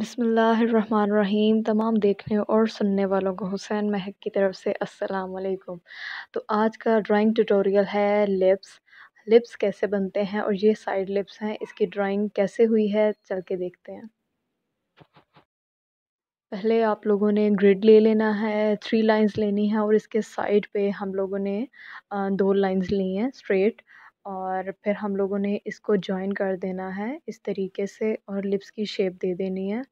बिसमीम तमाम देखने और सुनने वालों को हुसैन महक की तरफ से अस्सलाम वालेकुम तो आज का ड्राइंग ट्यूटोरियल है लिप्स लिप्स कैसे बनते हैं और ये साइड लिप्स हैं इसकी ड्राइंग कैसे हुई है चल के देखते हैं पहले आप लोगों ने ग्रिड ले लेना है थ्री लाइंस लेनी है और इसके साइड पे हम लोगों ने दो लाइंस ली हैं स्ट्रेट और फिर हम लोगों ने इसको जॉइन कर देना है इस तरीके से और लिप्स की शेप दे देनी है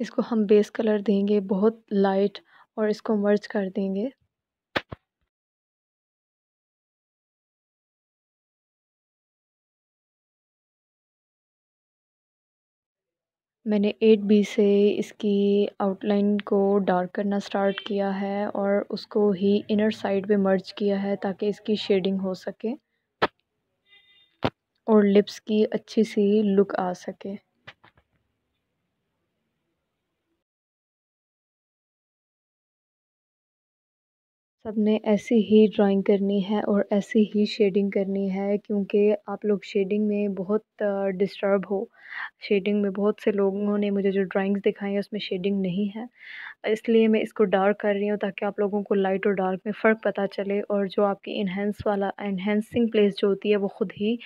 इसको हम बेस कलर देंगे बहुत लाइट और इसको मर्ज कर देंगे मैंने एट बी से इसकी आउटलाइन को डार्क करना स्टार्ट किया है और उसको ही इनर साइड पे मर्ज किया है ताकि इसकी शेडिंग हो सके और लिप्स की अच्छी सी लुक आ सके सबने ऐसी ही ड्राइंग करनी है और ऐसी ही शेडिंग करनी है क्योंकि आप लोग शेडिंग में बहुत डिस्टर्ब हो शेडिंग में बहुत से लोगों ने मुझे जो ड्राइंग्स दिखाई हैं उसमें शेडिंग नहीं है इसलिए मैं इसको डार्क कर रही हूँ ताकि आप लोगों को लाइट और डार्क में फ़र्क पता चले और जो आपकी इन्हेंस वाला इन्हेंसिंग प्लेस जो होती है वो ख़ुद ही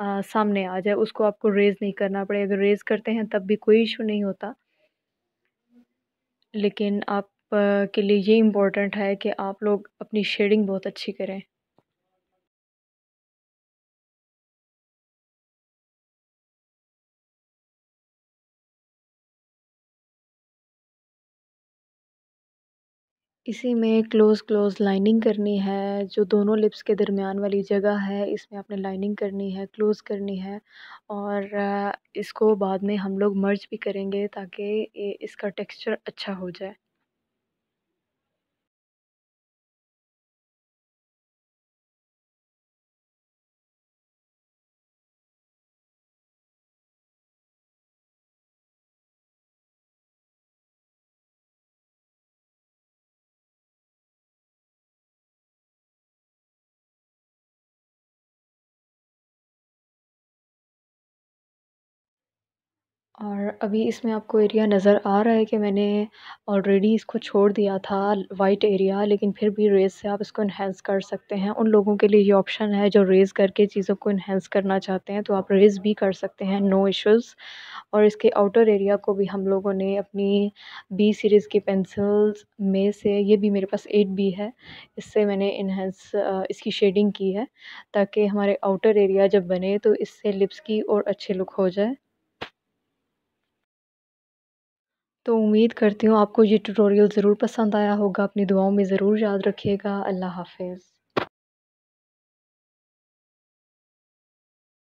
आ, सामने आ जाए उसको आपको रेज़ नहीं करना पड़े अगर रेज़ करते हैं तब भी कोई इशू नहीं होता लेकिन आप के लिए ये इम्पोर्टेंट है कि आप लोग अपनी शेडिंग बहुत अच्छी करें इसी में क्लोज़ क्लोज़ लाइनिंग करनी है जो दोनों लिप्स के दरमियान वाली जगह है इसमें आपने लाइनिंग करनी है क्लोज़ करनी है और इसको बाद में हम लोग मर्ज भी करेंगे ताकि इसका टेक्सचर अच्छा हो जाए और अभी इसमें आपको एरिया नज़र आ रहा है कि मैंने ऑलरेडी इसको छोड़ दिया था वाइट एरिया लेकिन फिर भी रेज से आप इसको इन्हेंस कर सकते हैं उन लोगों के लिए ये ऑप्शन है जो रेज़ करके चीज़ों को इन्हेंस करना चाहते हैं तो आप रेज़ भी कर सकते हैं नो इश्यूज़ और इसके आउटर एरिया को भी हम लोगों ने अपनी बी सीरीज़ की पेंसिल्स में से ये भी मेरे पास एट बी है इससे मैंने इन्हेंस इसकी शेडिंग की है ताकि हमारे आउटर एरिया जब बने तो इससे लिप्स की और अच्छी लुक हो जाए तो उम्मीद करती हूँ आपको ये ट्यूटोरियल ज़रूर पसंद आया होगा अपनी दुआओं में ज़रूर याद रखिएगा अल्लाह हाफिज़